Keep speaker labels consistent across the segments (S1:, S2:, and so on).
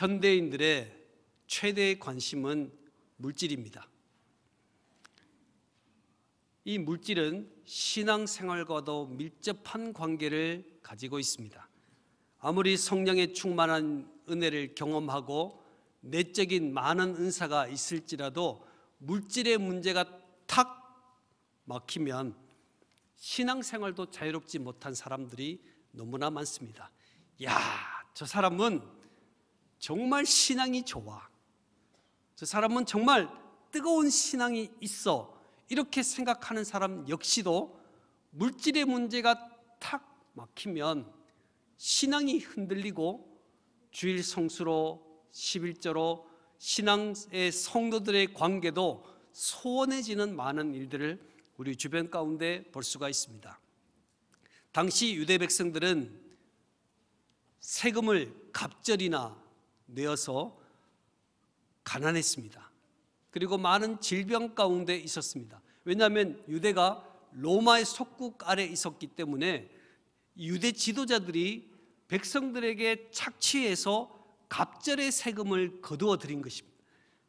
S1: 현대인들의 최대의 관심은 물질입니다. 이 물질은 신앙생활과도 밀접한 관계를 가지고 있습니다. 아무리 성령에 충만한 은혜를 경험하고 내적인 많은 은사가 있을지라도 물질의 문제가 탁 막히면 신앙생활도 자유롭지 못한 사람들이 너무나 많습니다. 야, 저 사람은 정말 신앙이 좋아. 저 사람은 정말 뜨거운 신앙이 있어. 이렇게 생각하는 사람 역시도 물질의 문제가 탁 막히면 신앙이 흔들리고 주일 성수로 11절로 신앙의 성도들의 관계도 소원해지는 많은 일들을 우리 주변 가운데 볼 수가 있습니다. 당시 유대 백성들은 세금을 갑절이나 내어서 가난했습니다. 그리고 많은 질병 가운데 있었습니다. 왜냐하면 유대가 로마의 속국 아래 있었기 때문에 유대 지도자들이 백성들에게 착취해서 갑절의 세금을 거두어 드린 것입니다.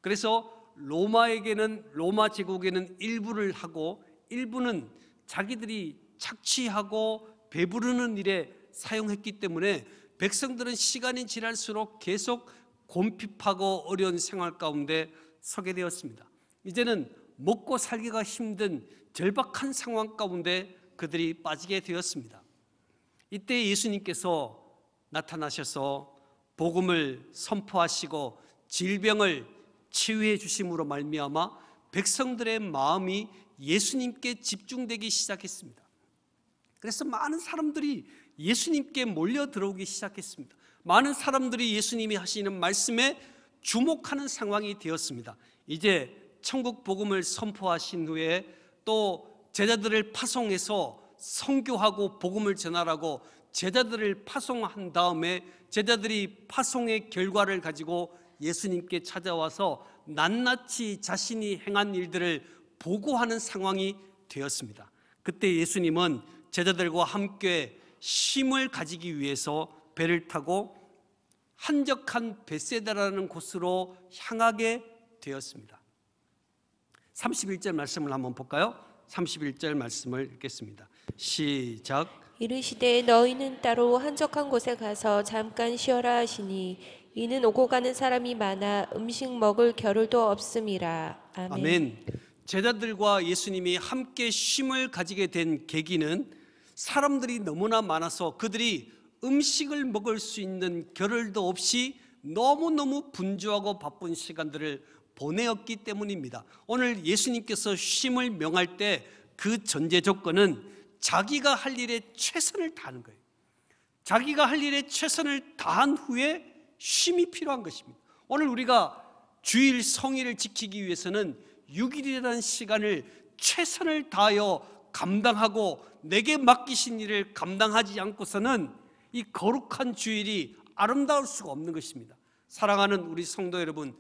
S1: 그래서 로마에게는 로마 제국에는 일부를 하고 일부는 자기들이 착취하고 배부르는 일에 사용했기 때문에 백성들은 시간이 지날수록 계속 곰핍하고 어려운 생활 가운데 서게 되었습니다. 이제는 먹고 살기가 힘든 절박한 상황 가운데 그들이 빠지게 되었습니다. 이때 예수님께서 나타나셔서 복음을 선포하시고 질병을 치유해 주심으로 말미암아 백성들의 마음이 예수님께 집중되기 시작했습니다. 그래서 많은 사람들이 예수님께 몰려 들어오기 시작했습니다. 많은 사람들이 예수님이 하시는 말씀에 주목하는 상황이 되었습니다. 이제 천국 복음을 선포하신 후에 또 제자들을 파송해서 성교하고 복음을 전하라고 제자들을 파송한 다음에 제자들이 파송의 결과를 가지고 예수님께 찾아와서 낱낱이 자신이 행한 일들을 보고하는 상황이 되었습니다. 그때 예수님은 제자들과 함께 쉼을 가지기 위해서 배를 타고 한적한 베세다라는 곳으로 향하게 되었습니다. 31절 말씀을 한번 볼까요? 31절 말씀을 읽겠습니다. 시작.
S2: 이르시되 너희는 따로 한적한 곳에 가서 잠깐 쉬어라 하시니 이는 오고 가는 사람이 많아 음식 먹을 겨를도 없음이라. 아멘. 아멘.
S1: 제자들과 예수님이 함께 쉼을 가지게 된 계기는 사람들이 너무나 많아서 그들이 음식을 먹을 수 있는 겨를도 없이 너무너무 분주하고 바쁜 시간들을 보내었기 때문입니다. 오늘 예수님께서 쉼을 명할 때 그 전제 조건은 자기가 할 일에 최선을 다하는 거예요. 자기가 할 일에 최선을 다한 후에 쉼이 필요한 것입니다. 오늘 우리가 주일 성의를 지키기 위해서는 6일이라는 시간을 최선을 다하여 감당하고 내게 맡기신 일을 감당하지 않고서는 이 거룩한 주일이 아름다울 수가 없는 것입니다. 사랑하는 우리 성도 여러분,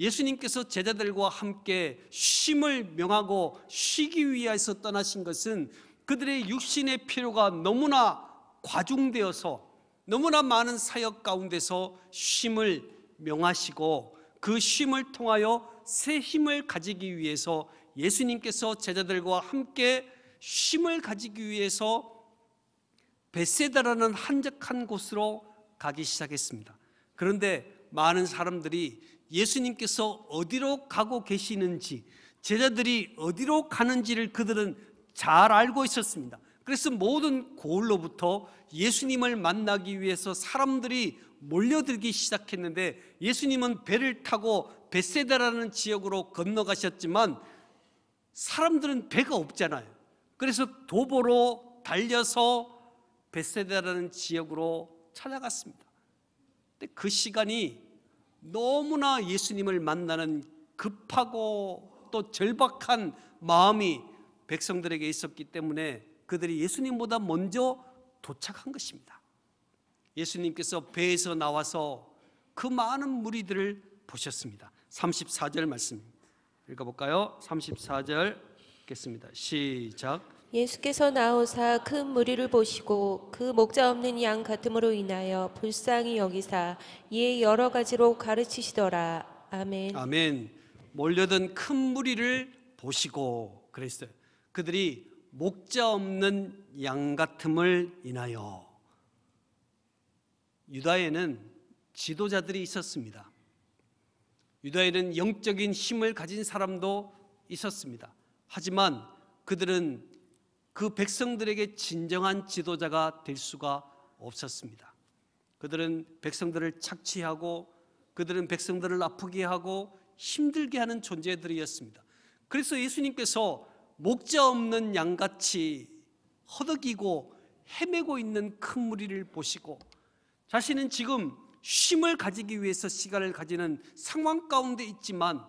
S1: 예수님께서 제자들과 함께 쉼을 명하고 쉬기 위해서 떠나신 것은 그들의 육신의 필요가 너무나 과중되어서 너무나 많은 사역 가운데서 쉼을 명하시고 그 쉼을 통하여 새 힘을 가지기 위해서 예수님께서 제자들과 함께 쉼을 가지기 위해서 베세다라는 한적한 곳으로 가기 시작했습니다. 그런데 많은 사람들이 예수님께서 어디로 가고 계시는지 제자들이 어디로 가는지를 그들은 잘 알고 있었습니다. 그래서 모든 고을로부터 예수님을 만나기 위해서 사람들이 몰려들기 시작했는데 예수님은 배를 타고 베세다라는 지역으로 건너가셨지만 사람들은 배가 없잖아요. 그래서 도보로 달려서 베세다라는 지역으로 찾아갔습니다. 근데 그 시간이 너무나 예수님을 만나는 급하고 또 절박한 마음이 백성들에게 있었기 때문에 그들이 예수님보다 먼저 도착한 것입니다. 예수님께서 배에서 나와서 그 많은 무리들을 보셨습니다. 34절 말씀 읽어볼까요? 34절 읽겠습니다. 시작.
S2: 예수께서 나오사 큰 그 무리를 보시고 그 목자 없는 양 같음으로 인하여 불쌍히 여기사 이에 예 여러 가지로 가르치시더라. 아멘.
S1: 아멘. 몰려든 큰 무리를 보시고 그랬어요. 그들이 목자 없는 양 같음을 인하여 유다에는 지도자들이 있었습니다. 유다에는 영적인 힘을 가진 사람도 있었습니다. 하지만 그들은 그 백성들에게 진정한 지도자가 될 수가 없었습니다. 그들은 백성들을 착취하고 그들은 백성들을 아프게 하고 힘들게 하는 존재들이었습니다. 그래서 예수님께서 목자 없는 양같이 허덕이고 헤매고 있는 큰 무리를 보시고 자신은 지금 쉼을 가지기 위해서 시간을 가지는 상황 가운데 있지만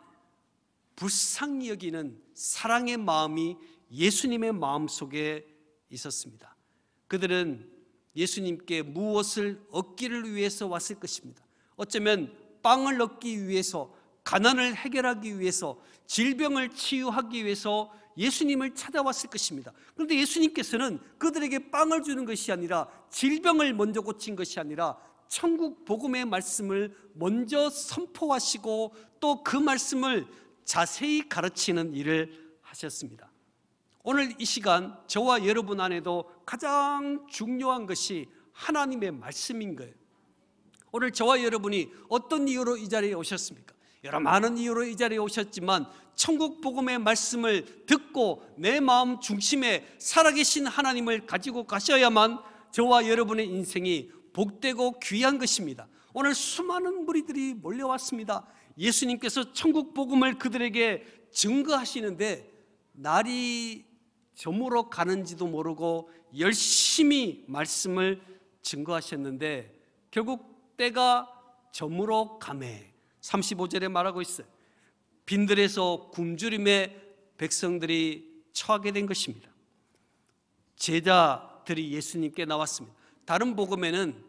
S1: 불쌍히 여기는 사랑의 마음이 예수님의 마음속에 있었습니다. 그들은 예수님께 무엇을 얻기를 위해서 왔을 것입니다. 어쩌면 빵을 얻기 위해서 가난을 해결하기 위해서 질병을 치유하기 위해서 예수님을 찾아왔을 것입니다. 그런데 예수님께서는 그들에게 빵을 주는 것이 아니라 질병을 먼저 고친 것이 아니라 천국 복음의 말씀을 먼저 선포하시고 또 그 말씀을 자세히 가르치는 일을 하셨습니다. 오늘 이 시간 저와 여러분 안에도 가장 중요한 것이 하나님의 말씀인 거예요. 오늘 저와 여러분이 어떤 이유로 이 자리에 오셨습니까? 여러 많은 이유로 이 자리에 오셨지만 천국 복음의 말씀을 듣고 내 마음 중심에 살아계신 하나님을 가지고 가셔야만 저와 여러분의 인생이 복되고 귀한 것입니다. 오늘 수많은 무리들이 몰려왔습니다. 예수님께서 천국 복음을 그들에게 증거하시는데 날이 점으로 가는지도 모르고 열심히 말씀을 증거하셨는데 결국 때가 점으로 감해 35절에 말하고 있어요. 빈들에서 굶주림에 백성들이 처하게 된 것입니다. 제자들이 예수님께 나왔습니다. 다른 복음에는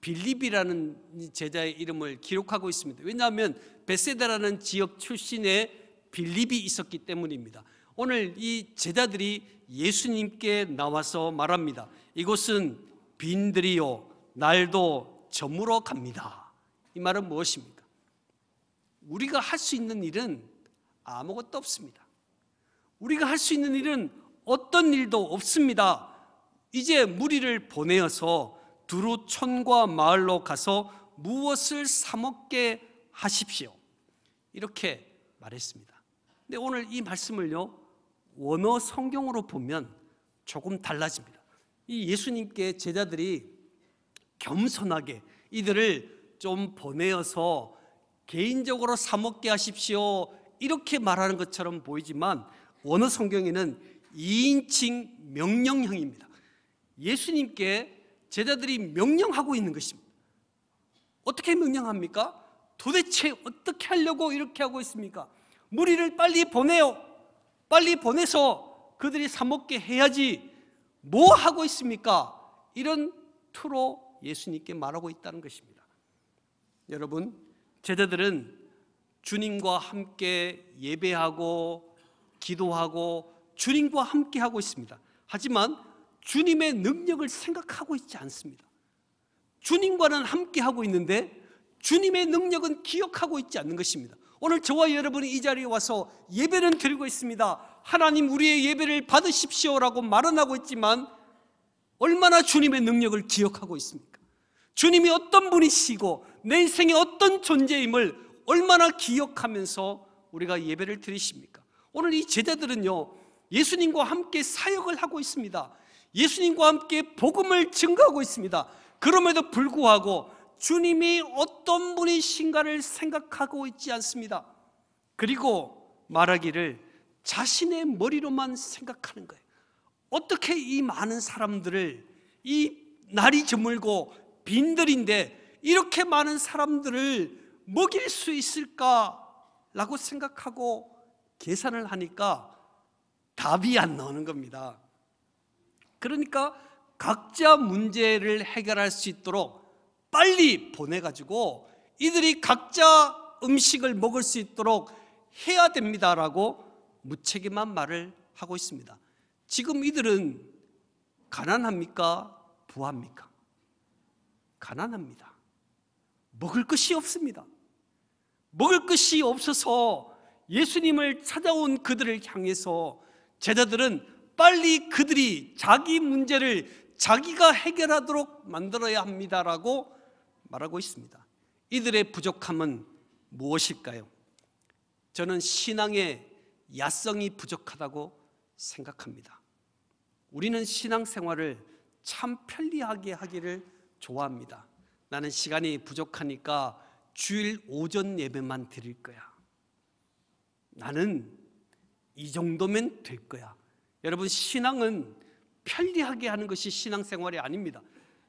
S1: 빌립이라는 제자의 이름을 기록하고 있습니다. 왜냐하면 베세다라는 지역 출신의 빌립이 있었기 때문입니다. 오늘 이 제자들이 예수님께 나와서 말합니다. 이곳은 빈들이요 날도 저물어 갑니다. 이 말은 무엇입니까? 우리가 할 수 있는 일은 아무것도 없습니다. 우리가 할 수 있는 일은 어떤 일도 없습니다. 이제 무리를 보내어서 두루 촌과 마을로 가서 무엇을 사먹게 하십시오. 이렇게 말했습니다. 근데 오늘 이 말씀을요, 원어 성경으로 보면 조금 달라집니다. 이 예수님께 제자들이 겸손하게 이들을 좀 보내어서 개인적으로 사먹게 하십시오. 이렇게 말하는 것처럼 보이지만 원어 성경에는 2인칭 명령형입니다. 예수님께 제자들이 명령하고 있는 것입니다. 어떻게 명령합니까? 도대체 어떻게 하려고 이렇게 하고 있습니까? 무리를 빨리 보내요. 빨리 보내서 그들이 사먹게 해야지 뭐 하고 있습니까? 이런 투로 예수님께 말하고 있다는 것입니다. 여러분, 제자들은 주님과 함께 예배하고 기도하고 주님과 함께 하고 있습니다. 하지만 주님의 능력을 생각하고 있지 않습니다. 주님과는 함께 하고 있는데 주님의 능력은 기억하고 있지 않는 것입니다. 오늘 저와 여러분이 이 자리에 와서 예배는 드리고 있습니다. 하나님 우리의 예배를 받으십시오라고 말은 하고 있지만 얼마나 주님의 능력을 기억하고 있습니까? 주님이 어떤 분이시고 내 인생의 어떤 존재임을 얼마나 기억하면서 우리가 예배를 드리십니까? 오늘 이 제자들은요, 예수님과 함께 사역을 하고 있습니다. 예수님과 함께 복음을 증거하고 있습니다. 그럼에도 불구하고 주님이 어떤 분이신가를 생각하고 있지 않습니다. 그리고 말하기를 자신의 머리로만 생각하는 거예요. 어떻게 이 많은 사람들을 이 날이 저물고 빈들인데 이렇게 많은 사람들을 먹일 수 있을까라고 생각하고 계산을 하니까 답이 안 나오는 겁니다. 그러니까 각자 문제를 해결할 수 있도록 빨리 보내가지고 이들이 각자 음식을 먹을 수 있도록 해야 됩니다라고 무책임한 말을 하고 있습니다. 지금 이들은 가난합니까? 부합니까? 가난합니다. 먹을 것이 없습니다. 먹을 것이 없어서 예수님을 찾아온 그들을 향해서 제자들은 빨리 그들이 자기 문제를 자기가 해결하도록 만들어야 합니다라고 말하고 있습니다. 이들의 부족함은 무엇일까요? 저는 신앙의 야성이 부족하다고 생각합니다. 우리는 신앙생활을 참 편리하게 하기를 좋아합니다. 나는 시간이 부족하니까 주일 오전 예배만 드릴 거야. 나는 이 정도면 될 거야. 여러분 신앙은 편리하게 하는 것이 신앙생활이 아닙니다.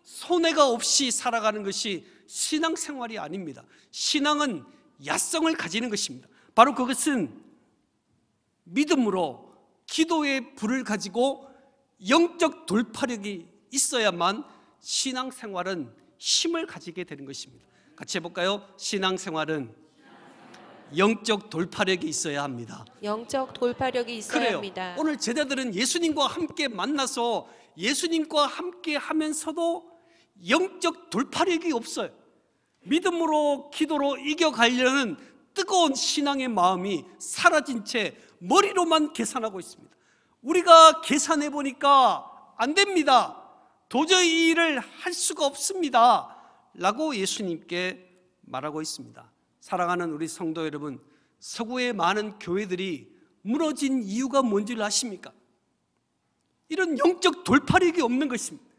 S1: 손해가 없이 살아가는 것이 신앙생활이 아닙니다 신앙은 야성을 가지는 것입니다 바로 그것은 믿음으로 기도의 불을 가지고 영적 돌파력이 있어야만 신앙생활은 힘을 가지게 되는 것입니다 같이 해볼까요? 신앙생활은 영적 돌파력이 있어야 합니다.
S2: 영적 돌파력이 있어야 그래요. 합니다.
S1: 오늘 제자들은 예수님과 함께 만나서 예수님과 함께 하면서도 영적 돌파력이 없어요. 믿음으로 기도로 이겨가려는 뜨거운 신앙의 마음이 사라진 채 머리로만 계산하고 있습니다. 우리가 계산해 보니까 안 됩니다. 도저히 일을 할 수가 없습니다. 라고 예수님께 말하고 있습니다. 사랑하는 우리 성도 여러분, 서구의 많은 교회들이 무너진 이유가 뭔지를 아십니까? 이런 영적 돌파력이 없는 것입니다.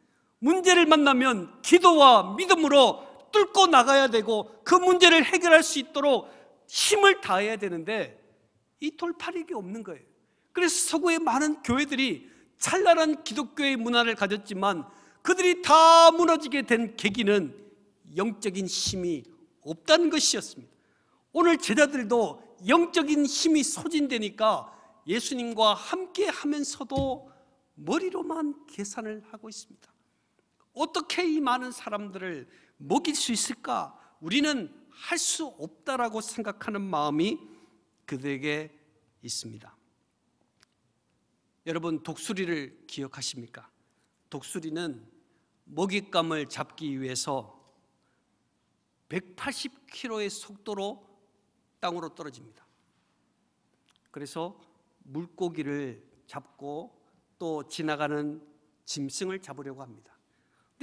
S1: 문제를 만나면 기도와 믿음으로 뚫고 나가야 되고 그 문제를 해결할 수 있도록 힘을 다해야 되는데 이 돌파력이 없는 거예요. 그래서 서구의 많은 교회들이 찬란한 기독교의 문화를 가졌지만 그들이 다 무너지게 된 계기는 영적인 힘이 없다는 것이었습니다. 오늘 제자들도 영적인 힘이 소진되니까 예수님과 함께 하면서도 머리로만 계산을 하고 있습니다. 어떻게 이 많은 사람들을 먹일 수 있을까? 우리는 할 수 없다라고 생각하는 마음이 그들에게 있습니다. 여러분 독수리를 기억하십니까? 독수리는 먹잇감을 잡기 위해서 180km의 속도로 땅으로 떨어집니다. 그래서 물고기를 잡고 또 지나가는 짐승을 잡으려고 합니다.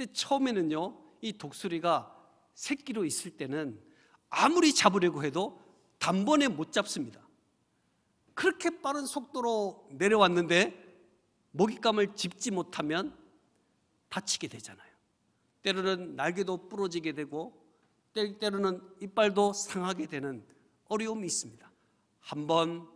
S1: 근데 처음에는요, 이 독수리가 새끼로 있을 때는 아무리 잡으려고 해도 단번에 못 잡습니다. 그렇게 빠른 속도로 내려왔는데 먹잇감을 짚지 못하면 다치게 되잖아요. 때로는 날개도 부러지게 되고 때로는 이빨도 상하게 되는 어려움이 있습니다. 한 번,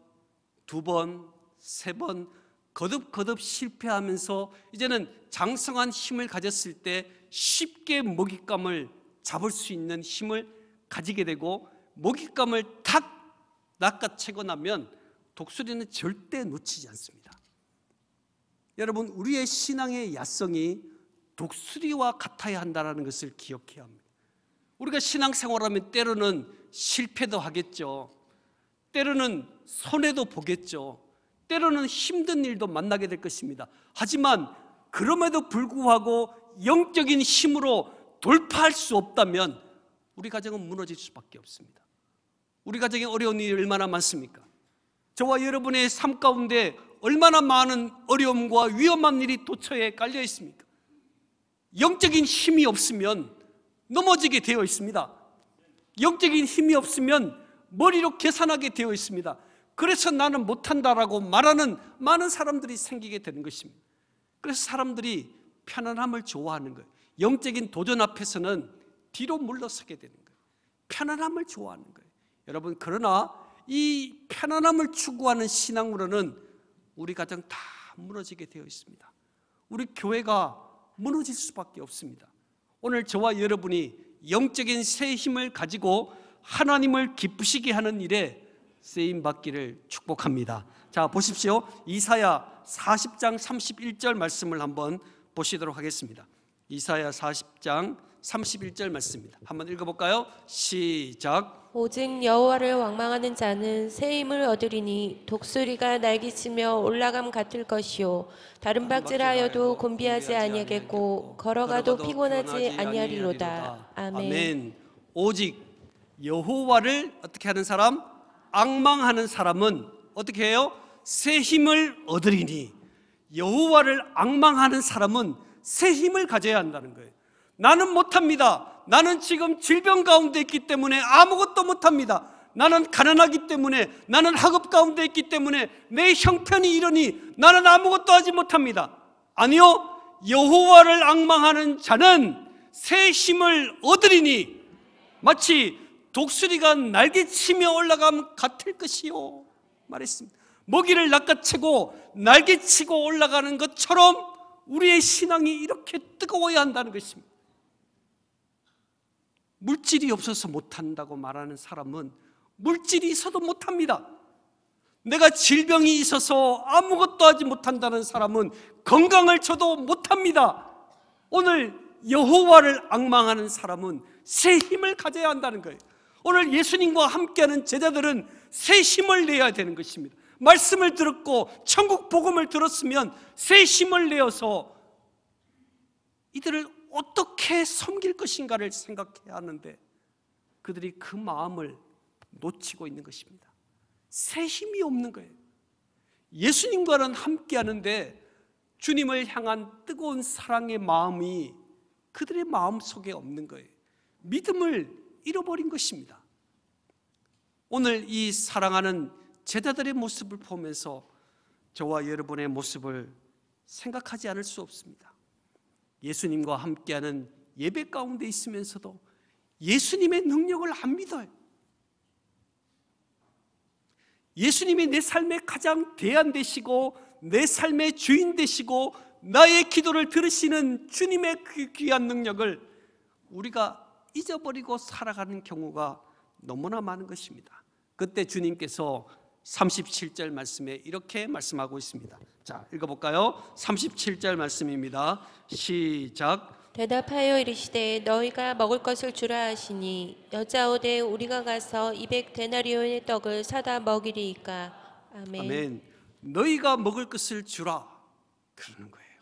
S1: 두 번, 세 번, 거듭거듭 실패하면서 이제는 장성한 힘을 가졌을 때 쉽게 먹잇감을 잡을 수 있는 힘을 가지게 되고 먹잇감을 탁 낚아채고 나면 독수리는 절대 놓치지 않습니다 여러분 우리의 신앙의 야성이 독수리와 같아야 한다는 것을 기억해야 합니다 우리가 신앙생활하면 때로는 실패도 하겠죠 때로는 손해도 보겠죠 때로는 힘든 일도 만나게 될 것입니다. 하지만 그럼에도 불구하고 영적인 힘으로 돌파할 수 없다면 우리 가정은 무너질 수밖에 없습니다. 우리 가정에 어려운 일이 얼마나 많습니까? 저와 여러분의 삶 가운데 얼마나 많은 어려움과 위험한 일이 도처에 깔려 있습니까? 영적인 힘이 없으면 넘어지게 되어 있습니다. 영적인 힘이 없으면 머리로 계산하게 되어 있습니다. 그래서 나는 못한다라고 말하는 많은 사람들이 생기게 되는 것입니다. 그래서 사람들이 편안함을 좋아하는 거예요. 영적인 도전 앞에서는 뒤로 물러서게 되는 거예요. 편안함을 좋아하는 거예요. 여러분, 그러나 이 편안함을 추구하는 신앙으로는 우리 가정 다 무너지게 되어 있습니다. 우리 교회가 무너질 수밖에 없습니다. 오늘 저와 여러분이 영적인 새 힘을 가지고 하나님을 기쁘시게 하는 일에 세임 받기를 축복합니다. 자, 보십시오. 이사야 40장 31절 말씀을 한번 보시도록 하겠습니다. 이사야 40장 31절 말씀입니다. 한번 읽어 볼까요? 시작.
S2: 오직 여호와를 왕망하는 자는 새 힘을 얻으리니 독수리가 날기치며 올라감 같을 것이요 다른 박질하여도 곤비하지 아니하겠고 걸어가도 피곤하지 아니하리로다. 아멘. 아멘.
S1: 오직 여호와를 어떻게 하는 사람? 악망하는 사람은 어떻게 해요? 새 힘을 얻으리니 여호와를 악망하는 사람은 새 힘을 가져야 한다는 거예요. 나는 못합니다. 나는 지금 질병 가운데 있기 때문에 아무것도 못합니다. 나는 가난하기 때문에 나는 학업 가운데 있기 때문에 내 형편이 이러니 나는 아무것도 하지 못합니다. 아니요. 여호와를 악망하는 자는 새 힘을 얻으리니 마치 독수리가 날개치며 올라감 같을 것이요 말했습니다 먹이를 낚아채고 날개치고 올라가는 것처럼 우리의 신앙이 이렇게 뜨거워야 한다는 것입니다 물질이 없어서 못한다고 말하는 사람은 물질이 있어도 못합니다 내가 질병이 있어서 아무것도 하지 못한다는 사람은 건강을 쳐도 못합니다 오늘 여호와를 악망하는 사람은 새 힘을 가져야 한다는 거예요 오늘 예수님과 함께하는 제자들은 세심을 내야 되는 것입니다. 말씀을 들었고 천국 복음을 들었으면 새 힘을 내어서 이들을 어떻게 섬길 것인가를 생각해야 하는데 그들이 그 마음을 놓치고 있는 것입니다. 새 힘이 없는 거예요. 예수님과는 함께 하는데 주님을 향한 뜨거운 사랑의 마음이 그들의 마음 속에 없는 거예요. 믿음을 잃어버린 것입니다. 오늘 이 사랑하는 제자들의 모습을 보면서 저와 여러분의 모습을 생각하지 않을 수 없습니다. 예수님과 함께하는 예배 가운데 있으면서도 예수님의 능력을 안 믿어요. 예수님이 내 삶의 가장 대안 되시고 내 삶의 주인 되시고 나의 기도를 들으시는 주님의 그 귀한 능력을 우리가 잊어버리고 살아가는 경우가 너무나 많은 것입니다. 그때 주님께서 37절 말씀에 이렇게 말씀하고 있습니다. 자, 읽어볼까요? 37절 말씀입니다. 시작.
S2: 대답하여 이르시되 너희가 먹을 것을 주라 하시니 여자오되 우리가 가서 200 데나리온의 떡을 사다 먹이리이까.
S1: 아멘. 아멘. 너희가 먹을 것을 주라 그러는 거예요.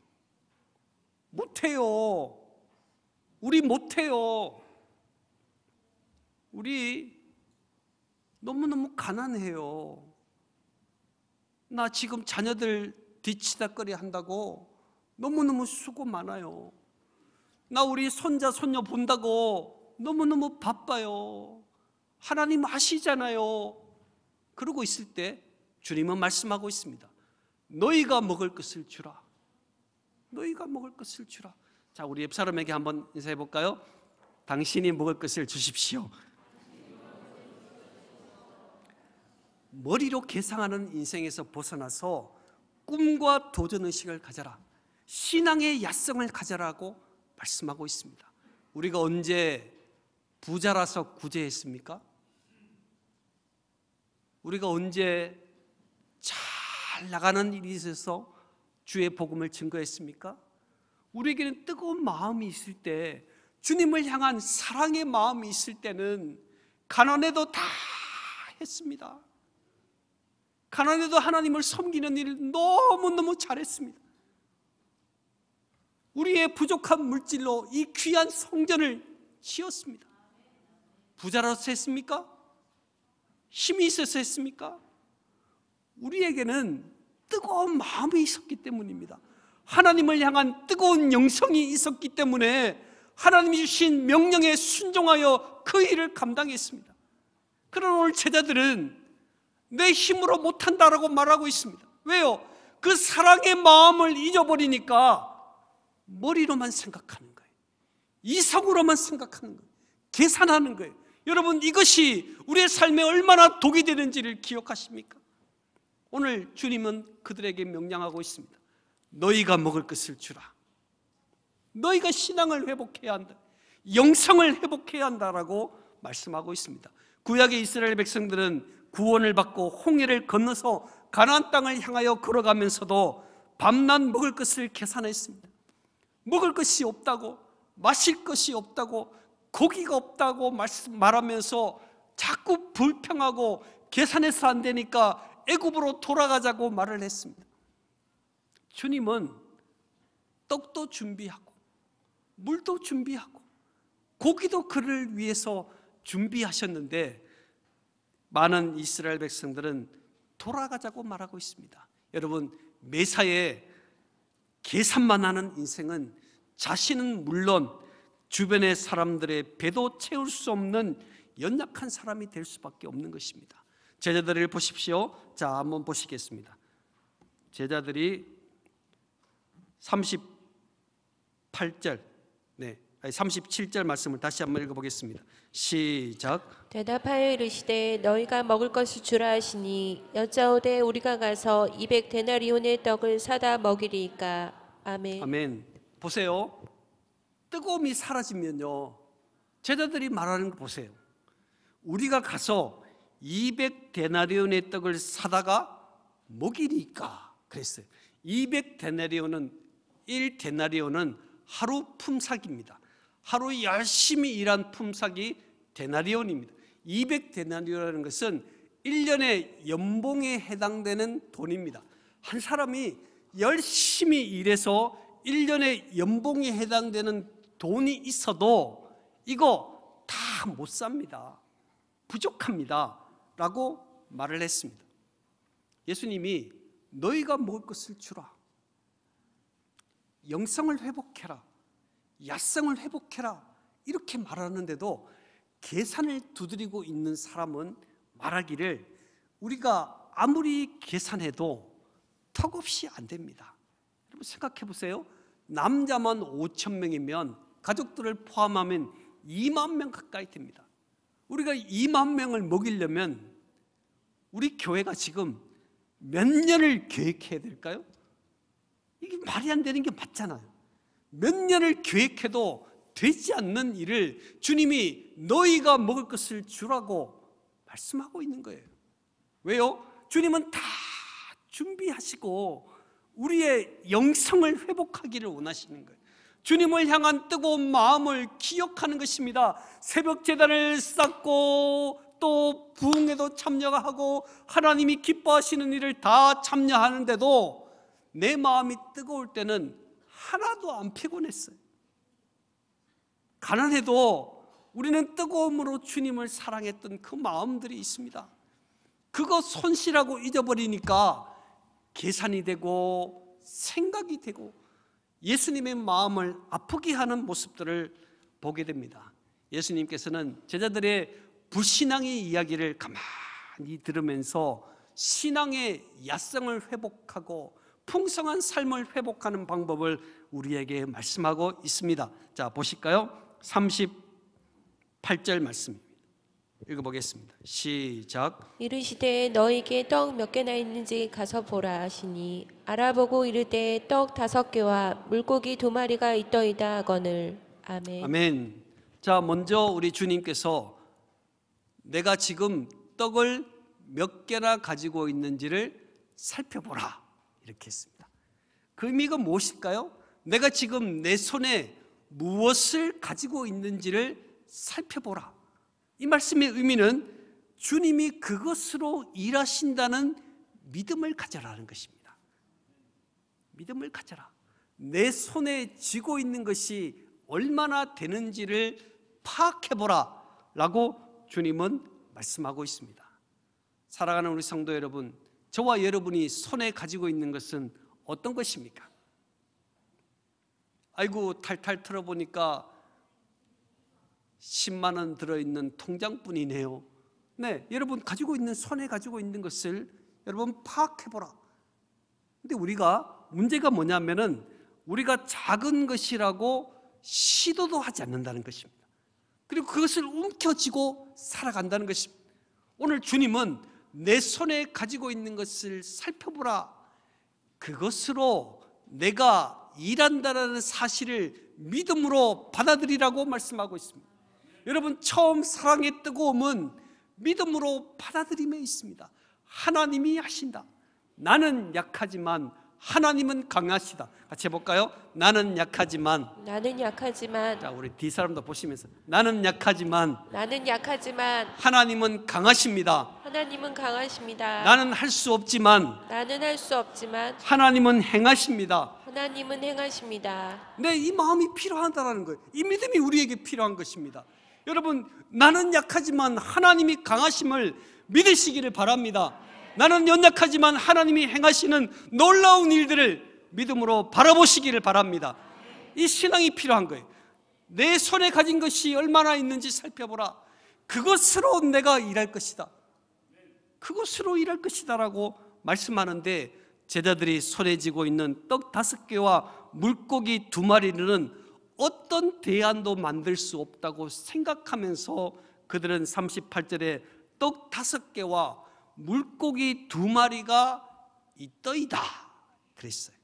S1: 못해요. 우리 못해요. 우리 너무너무 가난해요. 나 지금 자녀들 뒤치다거리 한다고 너무너무 수고 많아요. 나 우리 손자, 손녀 본다고 너무너무 바빠요. 하나님 아시잖아요. 그러고 있을 때 주님은 말씀하고 있습니다. 너희가 먹을 것을 주라. 너희가 먹을 것을 주라. 자, 우리 옆 사람에게 한번 인사해 볼까요? 당신이 먹을 것을 주십시오. 머리로 계상하는 인생에서 벗어나서 꿈과 도전 의식을 가져라. 신앙의 야성을 가져라고 말씀하고 있습니다. 우리가 언제 부자라서 구제했습니까? 우리가 언제 잘 나가는 일이 있어서 주의 복음을 증거했습니까? 우리에게는 뜨거운 마음이 있을 때 주님을 향한 사랑의 마음이 있을 때는 가난해도 다 했습니다. 가난해도 하나님을 섬기는 일을 너무너무 잘했습니다. 우리의 부족한 물질로 이 귀한 성전을 지었습니다. 부자라서 했습니까? 힘이 있어서 했습니까? 우리에게는 뜨거운 마음이 있었기 때문입니다. 하나님을 향한 뜨거운 영성이 있었기 때문에 하나님이 주신 명령에 순종하여 그 일을 감당했습니다. 그러나 오늘 제자들은 내 힘으로 못한다라고 말하고 있습니다. 왜요? 그 사랑의 마음을 잊어버리니까 머리로만 생각하는 거예요. 이성으로만 생각하는 거예요. 계산하는 거예요. 여러분 이것이 우리의 삶에 얼마나 독이 되는지를 기억하십니까? 오늘 주님은 그들에게 명령하고 있습니다. 너희가 먹을 것을 주라. 너희가 신앙을 회복해야 한다. 영성을 회복해야 한다라고 말씀하고 있습니다. 구약의 이스라엘 백성들은 구원을 받고 홍해를 건너서 가나안 땅을 향하여 걸어가면서도 밤낮 먹을 것을 계산했습니다. 먹을 것이 없다고 마실 것이 없다고 고기가 없다고 말하면서 자꾸 불평하고 계산해서 안 되니까 애굽으로 돌아가자고 말을 했습니다. 주님은 떡도 준비하고 물도 준비하고 고기도 그를 위해서 준비하셨는데 많은 이스라엘 백성들은 돌아가자고 말하고 있습니다. 여러분, 매사에 계산만 하는 인생은 자신은 물론 주변의 사람들의 배도 채울 수 없는 연약한 사람이 될 수밖에 없는 것입니다. 제자들을 보십시오. 자, 한번 보시겠습니다. 제자들이 38절. 네. 37절 말씀을 다시 한번 읽어보겠습니다. 시작.
S2: 대답하여 이르시되 너희가 먹을 것을 주라 하시니 여자오되 우리가 가서 200 데나리온의 떡을 사다 먹이리까. 아멘.
S1: 아멘. 보세요. 뜨거움이 사라지면요. 제자들이 말하는 거 보세요. 우리가 가서 200 데나리온의 떡을 사다가 먹이리까 그랬어요. 200 데나리온은 1 데나리온은 하루 품삯입니다. 하루 열심히 일한 품삯이 데나리온입니다. 200데나리온이라는 것은 1년의 연봉에 해당되는 돈입니다. 한 사람이 열심히 일해서 1년의 연봉에 해당되는 돈이 있어도 이거 다 못 삽니다. 부족합니다. 라고 말을 했습니다. 예수님이 너희가 먹을 것을 주라. 영성을 회복해라. 야성을 회복해라 이렇게 말하는데도 계산을 두드리고 있는 사람은 말하기를 우리가 아무리 계산해도 턱없이 안 됩니다 여러분 생각해 보세요 남자만 5천 명이면 가족들을 포함하면 2만 명 가까이 됩니다 우리가 2만 명을 먹이려면 우리 교회가 지금 몇 년을 계획해야 될까요? 이게 말이 안 되는 게 맞잖아요 몇 년을 계획해도 되지 않는 일을 주님이 너희가 먹을 것을 주라고 말씀하고 있는 거예요. 왜요? 주님은 다 준비하시고 우리의 영성을 회복하기를 원하시는 거예요. 주님을 향한 뜨거운 마음을 기억하는 것입니다. 새벽 제단을 쌓고 또 부흥에도 참여 하고 하나님이 기뻐하시는 일을 다 참여하는데도 내 마음이 뜨거울 때는 하나도 안 피곤했어요. 가난해도 우리는 뜨거움으로 주님을 사랑했던 그 마음들이 있습니다. 그거 손실하고 잊어버리니까 계산이 되고 생각이 되고 예수님의 마음을 아프게 하는 모습들을 보게 됩니다. 예수님께서는 제자들의 불신앙의 이야기를 가만히 들으면서 신앙의 야성을 회복하고 풍성한 삶을 회복하는 방법을 우리에게 말씀하고 있습니다. 자, 보실까요? 38절 말씀입니다. 읽어보겠습니다. 시작.
S2: 이르시되 너에게 떡 몇 개나 있는지 가서 보라 하시니 알아보고 이르되 떡 다섯 개와 물고기 두 마리가 있더이다 하거늘. 아멘.
S1: 아멘. 자, 먼저 우리 주님께서 내가 지금 떡을 몇 개나 가지고 있는지를 살펴보라 이렇게 했습니다. 그 의미가 무엇일까요? 내가 지금 내 손에 무엇을 가지고 있는지를 살펴보라. 이 말씀의 의미는 주님이 그것으로 일하신다는 믿음을 가져라는 것입니다. 믿음을 가져라. 내 손에 쥐고 있는 것이 얼마나 되는지를 파악해보라 라고 주님은 말씀하고 있습니다. 사랑하는 우리 성도 여러분, 저와 여러분이 손에 가지고 있는 것은 어떤 것입니까? 아이고 탈탈 털어보니까 10만 원 들어있는 통장뿐이네요 네, 여러분 가지고 있는 손에 가지고 있는 것을 여러분 파악해보라 근데 우리가 문제가 뭐냐면은 우리가 작은 것이라고 시도도 하지 않는다는 것입니다 그리고 그것을 움켜쥐고 살아간다는 것입니다 오늘 주님은 내 손에 가지고 있는 것을 살펴보라. 그것으로 내가 일한다라는 사실을 믿음으로 받아들이라고 말씀하고 있습니다. 여러분 처음 사랑의 뜨거움은 믿음으로 받아들임에 있습니다. 하나님이 하신다. 나는 약하지만 하나님은 강하시다. 같이 해볼까요? 나는 약하지만.
S2: 나는 약하지만. 자,
S1: 우리 뒤 사람도 보시면서 나는 약하지만.
S2: 나는 약하지만.
S1: 하나님은 강하십니다.
S2: 하나님은 강하십니다. 나는
S1: 할 수 없지만.
S2: 나는 할 수 없지만.
S1: 하나님은 행하십니다.
S2: 하나님은 행하십니다.
S1: 네, 이 마음이 필요하다라는 거예요. 이 믿음이 우리에게 필요한 것입니다. 여러분, 나는 약하지만 하나님이 강하심을 믿으시기를 바랍니다. 나는 연약하지만 하나님이 행하시는 놀라운 일들을 믿음으로 바라보시기를 바랍니다. 이 신앙이 필요한 거예요. 내 손에 가진 것이 얼마나 있는지 살펴보라. 그것으로 내가 일할 것이다. 그것으로 일할 것이다라고 말씀하는데 제자들이 손에 쥐고 있는 떡 다섯 개와 물고기 두 마리는 어떤 대안도 만들 수 없다고 생각하면서 그들은 38절에 떡 다섯 개와 물고기 두 마리가 있더이다. 그랬어요.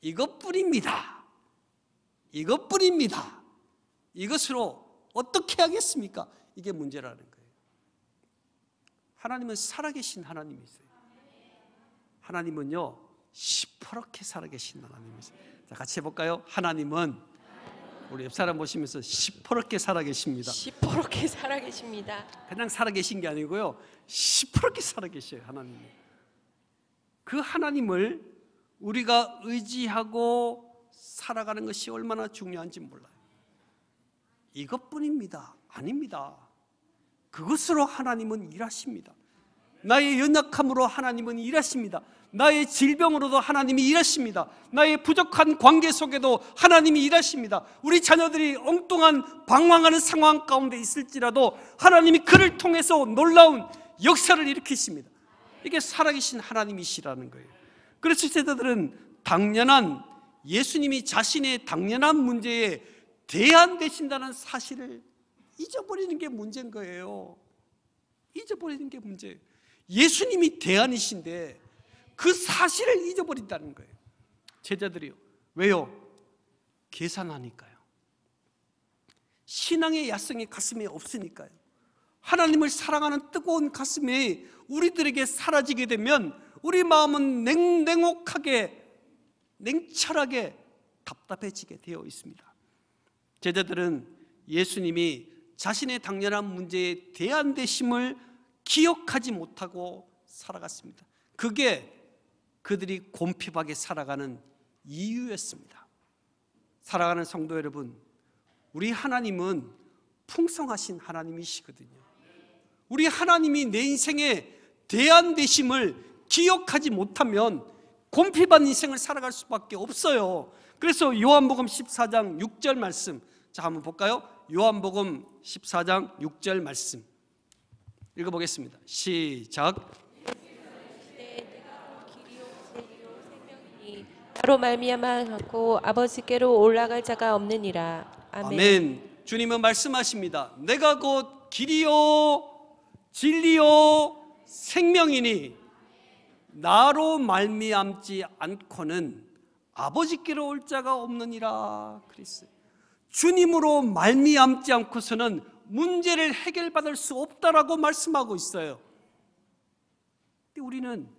S1: 이것뿐입니다. 이것뿐입니다. 이것으로 어떻게 하겠습니까? 이게 문제라는 거예요. 하나님은 살아계신 하나님이세요. 하나님은요, 시퍼렇게 살아계신 하나님이세요. 자, 같이 해볼까요? 하나님은 우리 옆사람 보시면서 시퍼렇게 살아계십니다.
S2: 시퍼렇게 살아계십니다.
S1: 그냥 살아계신 게 아니고요. 시퍼렇게 살아계셔요 하나님. 그 하나님을 우리가 의지하고 살아가는 것이 얼마나 중요한지 몰라요. 이것뿐입니다. 아닙니다. 그것으로 하나님은 일하십니다. 나의 연약함으로 하나님은 일하십니다. 나의 질병으로도 하나님이 일하십니다. 나의 부족한 관계 속에도 하나님이 일하십니다. 우리 자녀들이 엉뚱한 방황하는 상황 가운데 있을지라도 하나님이 그를 통해서 놀라운 역사를 일으키십니다. 이게 살아계신 하나님이시라는 거예요. 그래서 그렇죠, 세대들은 당연한 예수님이 자신의 당연한 문제에 대안되신다는 사실을 잊어버리는 게 문제인 거예요. 잊어버리는 게 문제예요. 예수님이 대안이신데 그 사실을 잊어버린다는 거예요. 제자들이요. 왜요? 계산하니까요. 신앙의 야성이 가슴에 없으니까요. 하나님을 사랑하는 뜨거운 가슴이 우리들에게 사라지게 되면 우리 마음은 냉, 냉혹하게 냉철하게 답답해지게 되어 있습니다. 제자들은 예수님이 자신의 당연한 문제에 대한 대심을 기억하지 못하고 살아갔습니다. 그게 그들이 곰핍하게 살아가는 이유였습니다. 살아가는 성도 여러분, 우리 하나님은 풍성하신 하나님이시거든요. 우리 하나님이 내 인생의 대안 되심을 기억하지 못하면 곰핍한 인생을 살아갈 수밖에 없어요. 그래서 요한복음 14장 6절 말씀 자 한번 볼까요? 요한복음 14장 6절 말씀 읽어보겠습니다. 시작.
S2: 바로 말미암아 갖고 아버지께로 올라갈 자가 없느니라. 아멘. 아멘.
S1: 주님은 말씀하십니다. 내가 곧 길이요 진리요 생명이니 나로 말미암지 않고는 아버지께로 올 자가 없느니라 그리스 주님으로 말미암지 않고서는 문제를 해결받을 수 없다라고 말씀하고 있어요. 근데 우리는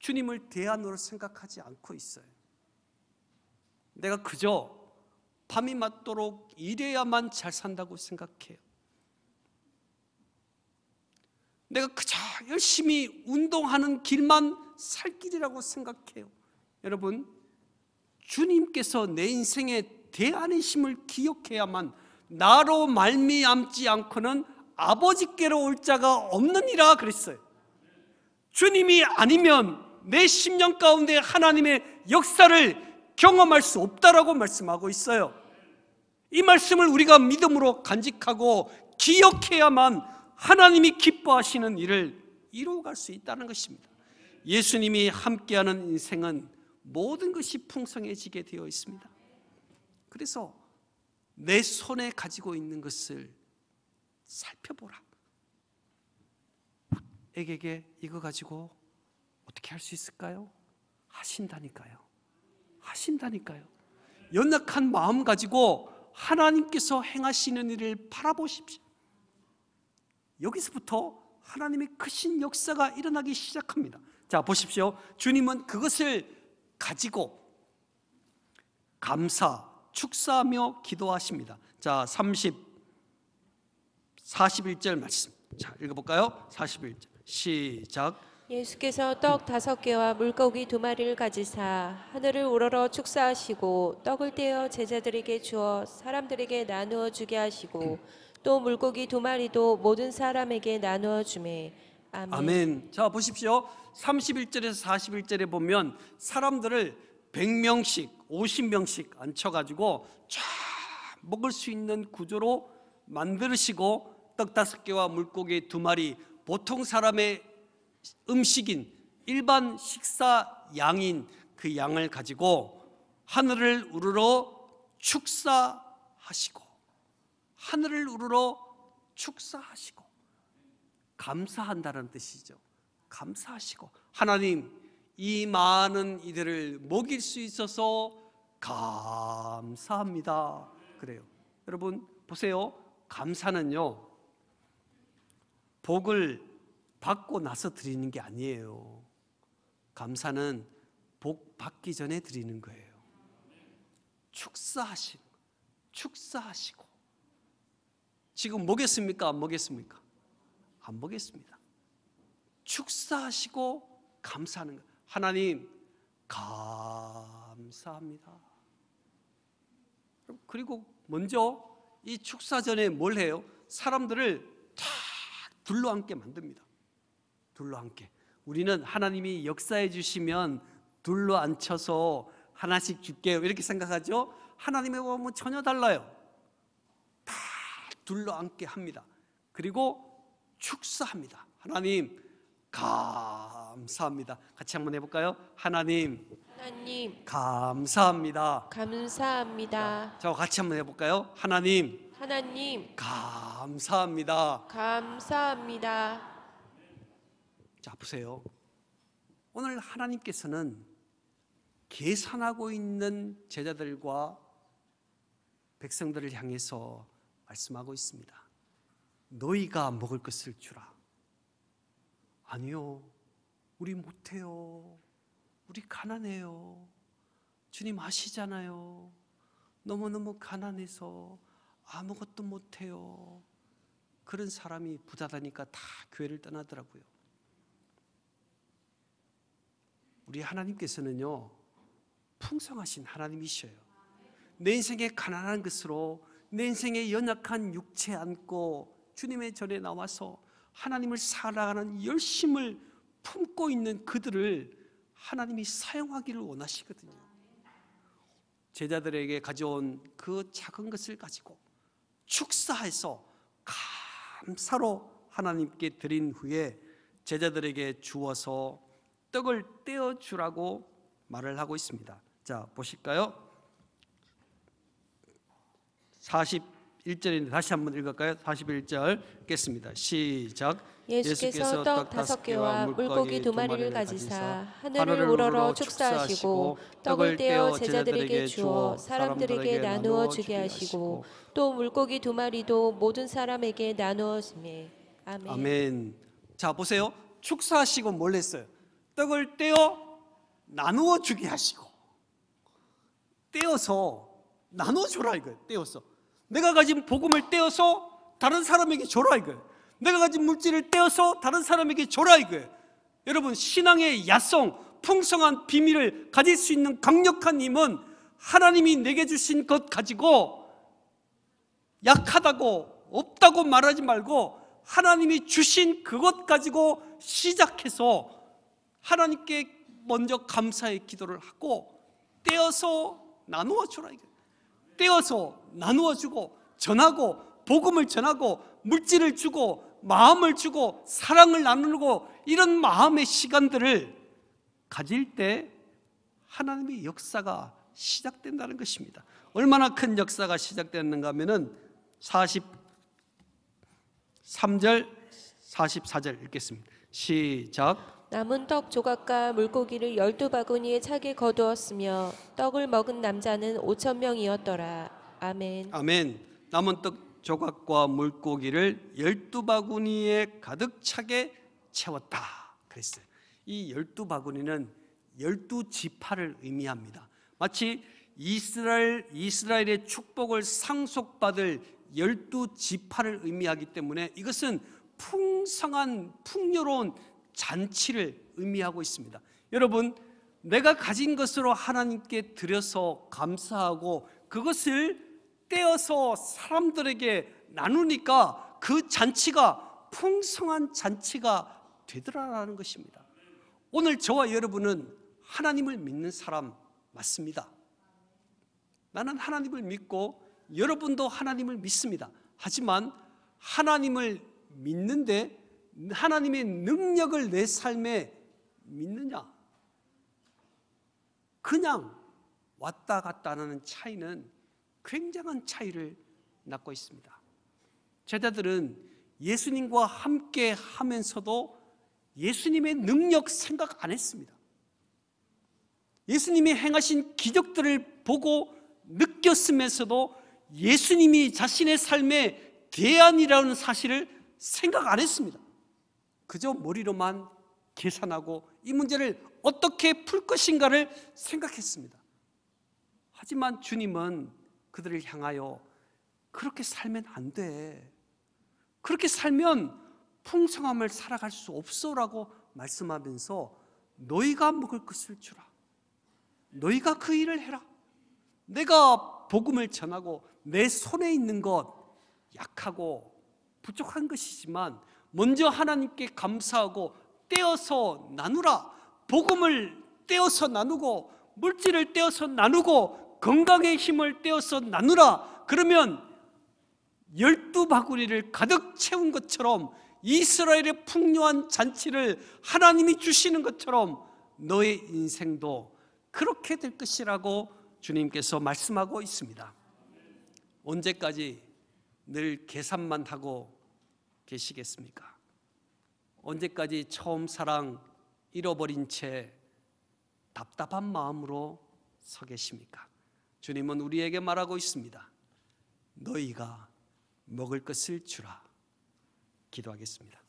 S1: 주님을 대안으로 생각하지 않고 있어요. 내가 그저 밤이 맞도록 일해야만 잘 산다고 생각해요. 내가 그저 열심히 운동하는 길만 살 길이라고 생각해요. 여러분, 주님께서 내 인생의 대안이심을 기억해야만 나로 말미암지 않고는 아버지께로 올 자가 없느니라 그랬어요. 주님이 아니면 내 심령 가운데 하나님의 역사를 경험할 수 없다라고 말씀하고 있어요. 이 말씀을 우리가 믿음으로 간직하고 기억해야만 하나님이 기뻐하시는 일을 이루어갈 수 있다는 것입니다. 예수님이 함께하는 인생은 모든 것이 풍성해지게 되어 있습니다. 그래서 내 손에 가지고 있는 것을 살펴보라. 에게 이거 가지고 어떻게 할 수 있을까요? 하신다니까요. 하신다니까요. 연약한 마음 가지고 하나님께서 행하시는 일을 바라보십시오. 여기서부터 하나님의 크신 역사가 일어나기 시작합니다. 자, 보십시오. 주님은 그것을 가지고 감사, 축사하며 기도하십니다. 자, 30 41절 말씀. 자, 읽어 볼까요? 41절. 시작.
S2: 예수께서 떡 다섯 개와 물고기 두 마리를 가지사 하늘을 우러러 축사하시고 떡을 떼어 제자들에게 주어 사람들에게 나누어 주게 하시고 또 물고기 두 마리도 모든 사람에게 나누어 주매 아멘. 아멘.
S1: 자 보십시오. 31절에서 41절에 보면 사람들을 100명씩, 50명씩 앉혀가지고 쫙 먹을 수 있는 구조로 만드시고 떡 다섯 개와 물고기 두 마리 보통 사람의 음식인 일반 식사 양인 그 양을 가지고 하늘을 우르러 축사하시고 하늘을 우르러 축사하시고 감사한다는 뜻이죠. 감사하시고 하나님 이 많은 이들을 먹일 수 있어서 감사합니다. 그래요. 여러분 보세요. 감사는요. 복을 받고 나서 드리는 게 아니에요. 감사는 복 받기 전에 드리는 거예요. 축사하시 축사하시고. 지금 먹겠습니까? 안 먹겠습니까? 안 먹겠습니다. 축사하시고 감사하는 거 하나님 감사합니다. 그리고 먼저 이 축사 전에 뭘 해요? 사람들을 탁 둘러앉게 만듭니다. 둘러앉게. 우리는 하나님이 역사해 주시면 둘러앉혀서 하나씩 줄게요. 이렇게 생각하죠? 하나님의 보면 전혀 달라요. 다 둘러앉게 합니다. 그리고 축사합니다. 하나님 가 감사합니다. 같이 한번 해볼까요? 하나님,
S2: 하나님
S1: 감사합니다.
S2: 감사합니다.
S1: 저 같이 한번 해볼까요? 하나님, 하나님 감사합니다. 감사합니다. 자 보세요. 오늘 하나님께서는 계산하고 있는 제자들과 백성들을 향해서 말씀하고 있습니다. 너희가 먹을 것을 주라. 아니요. 우리 못해요. 우리 가난해요. 주님 아시잖아요. 너무너무 가난해서 아무것도 못해요. 그런 사람이 부자다니까 다 교회를 떠나더라고요. 우리 하나님께서는요, 풍성하신 하나님이셔요. 내 인생에 가난한 것으로 내 인생에 연약한 육체 안고 주님의 전에 나와서 하나님을 살아가는 열심을 품고 있는 그들을 하나님이 사용하기를 원하시거든요. 제자들에게 가져온 그 작은 것을 가지고 축사해서 감사로 하나님께 드린 후에 제자들에게 주어서 떡을 떼어 주라고 말을 하고 있습니다. 자, 보실까요? 41절인데 다시 한번 읽을까요? 41절 읽겠습니다. 시작. 예수께서 떡 다섯 개와 물고기 두 마리를 가지사 하늘을 우러러 축사하시고 떡을 떼어 제자들에게 주어 사람들에게 나누어 주게 하시고
S2: 또 물고기 두 마리도 모든 사람에게 나누었으니 아멘.
S1: 아멘. 자 보세요. 축사하시고 뭘 했어요? 떡을 떼어 나누어 주게 하시고 떼어서 나눠 줘라 이거예요. 떼어서 내가 가진 복음을 떼어서 다른 사람에게 줘라 이거예요. 내가 가진 물질을 떼어서 다른 사람에게 줘라 이거예요 여러분 신앙의 야성, 풍성한 비밀을 가질 수 있는 강력한 힘은 하나님이 내게 주신 것 가지고 약하다고 없다고 말하지 말고 하나님이 주신 그것 가지고 시작해서 하나님께 먼저 감사의 기도를 하고 떼어서 나누어 주라 이거 떼어서 나누어 주고 전하고 복음을 전하고 물질을 주고 마음을 주고 사랑을 나누고 이런 마음의 시간들을 가질 때 하나님의 역사가 시작된다는 것입니다. 얼마나 큰 역사가 시작됐는가 하면은 43절 44절 읽겠습니다. 시작.
S2: 남은 떡 조각과 물고기를 열두 바구니에 차게 거두었으며 떡을 먹은 남자는 오천 명이었더라. 아멘.
S1: 아멘. 남은 떡 조각과 물고기를 열두 바구니에 가득 차게 채웠다 그랬어요 이 열두 바구니는 열두 지파를 의미합니다 마치 이스라엘, 이스라엘의 축복을 상속받을 열두 지파를 의미하기 때문에 이것은 풍성한 풍요로운 잔치를 의미하고 있습니다 여러분 내가 가진 것으로 하나님께 드려서 감사하고 그것을 떼어서 사람들에게 나누니까 그 잔치가 풍성한 잔치가 되더라라는 것입니다. 오늘 저와 여러분은 하나님을 믿는 사람 맞습니다. 나는 하나님을 믿고 여러분도 하나님을 믿습니다. 하지만 하나님을 믿는데 하나님의 능력을 내 삶에 믿느냐? 그냥 왔다 갔다 하는 차이는 굉장한 차이를 낳고 있습니다. 제자들은 예수님과 함께 하면서도 예수님의 능력 생각 안 했습니다. 예수님이 행하신 기적들을 보고 느꼈으면서도 예수님이 자신의 삶의 대안이라는 사실을 생각 안 했습니다. 그저 머리로만 계산하고 이 문제를 어떻게 풀 것인가를 생각했습니다. 하지만 주님은 그들을 향하여 그렇게 살면 안 돼. 그렇게 살면 풍성함을 살아갈 수 없어라고 말씀하면서 너희가 먹을 것을 주라. 너희가 그 일을 해라. 내가 복음을 전하고 내 손에 있는 것 약하고 부족한 것이지만 먼저 하나님께 감사하고 떼어서 나누라. 복음을 떼어서 나누고 물질을 떼어서 나누고 건강의 힘을 떼어서 나누라 그러면 열두 바구니를 가득 채운 것처럼 이스라엘의 풍요한 잔치를 하나님이 주시는 것처럼 너의 인생도 그렇게 될 것이라고 주님께서 말씀하고 있습니다 언제까지 늘 계산만 하고 계시겠습니까? 언제까지 처음 사랑 잃어버린 채 답답한 마음으로 서 계십니까? 주님은 우리에게 말하고 있습니다. 너희가 먹을 것을 주라. 기도하겠습니다.